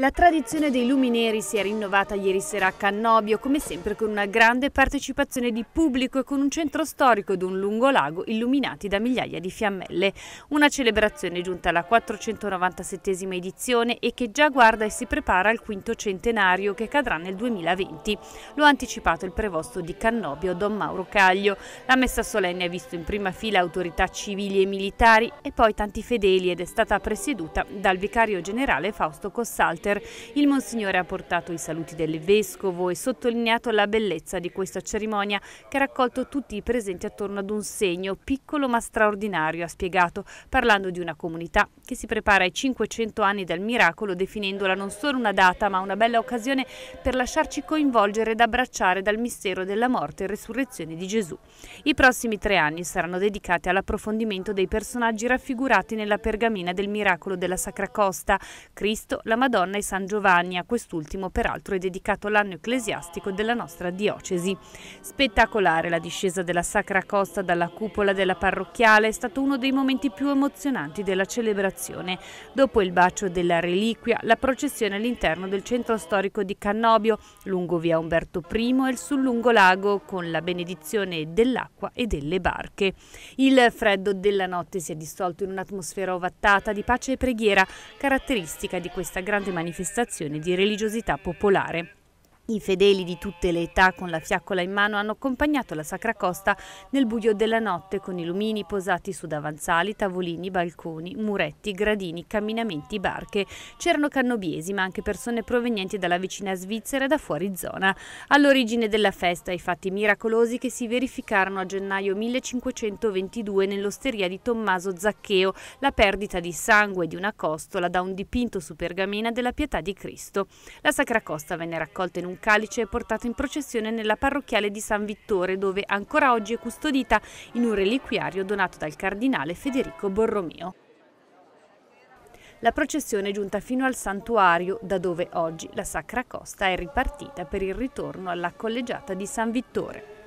La tradizione dei lumi neri si è rinnovata ieri sera a Cannobio, come sempre con una grande partecipazione di pubblico e con un centro storico ed un lungolago illuminati da migliaia di fiammelle. Una celebrazione giunta alla 497esima edizione e che già guarda e si prepara al quinto centenario che cadrà nel 2020. Lo ha anticipato il prevosto di Cannobio, Don Mauro Caglio. La messa solenne ha visto in prima fila autorità civili e militari e poi tanti fedeli ed è stata presieduta dal vicario generale Fausto Cossalte Carter, il Monsignore ha portato i saluti del Vescovo e sottolineato la bellezza di questa cerimonia che ha raccolto tutti i presenti attorno ad un segno piccolo ma straordinario, ha spiegato, parlando di una comunità che si prepara ai 500 anni dal miracolo definendola non solo una data ma una bella occasione per lasciarci coinvolgere ed abbracciare dal mistero della morte e resurrezione di Gesù. I prossimi tre anni saranno dedicati all'approfondimento dei personaggi raffigurati nella pergamena del miracolo della Sacra Costa, Cristo, la Madonna Madonna e San Giovanni. A quest'ultimo peraltro è dedicato l'anno ecclesiastico della nostra diocesi. Spettacolare la discesa della Sacra Costa dalla cupola della parrocchiale è stato uno dei momenti più emozionanti della celebrazione. Dopo il bacio della reliquia, la processione all'interno del centro storico di Cannobio, lungo via Umberto I e sul lungo lago con la benedizione dell'acqua e delle barche. Il freddo della notte si è dissolto in un'atmosfera ovattata di pace e preghiera, caratteristica di questa grande manifestazioni di religiosità popolare. I fedeli di tutte le età con la fiaccola in mano hanno accompagnato la Sacra Costa nel buio della notte con i lumini posati su davanzali, tavolini, balconi, muretti, gradini, camminamenti, barche. C'erano cannobiesi ma anche persone provenienti dalla vicina Svizzera e da fuori zona. All'origine della festa i fatti miracolosi che si verificarono a gennaio 1522 nell'osteria di Tommaso Zaccheo, la perdita di sangue di una costola da un dipinto su pergamena della pietà di Cristo. La Sacra Costa venne raccolta in un calice è portato in processione nella parrocchiale di San Vittore, dove ancora oggi è custodita in un reliquiario donato dal cardinale Federico Borromeo. La processione è giunta fino al santuario, da dove oggi la Sacra Costa è ripartita per il ritorno alla collegiata di San Vittore.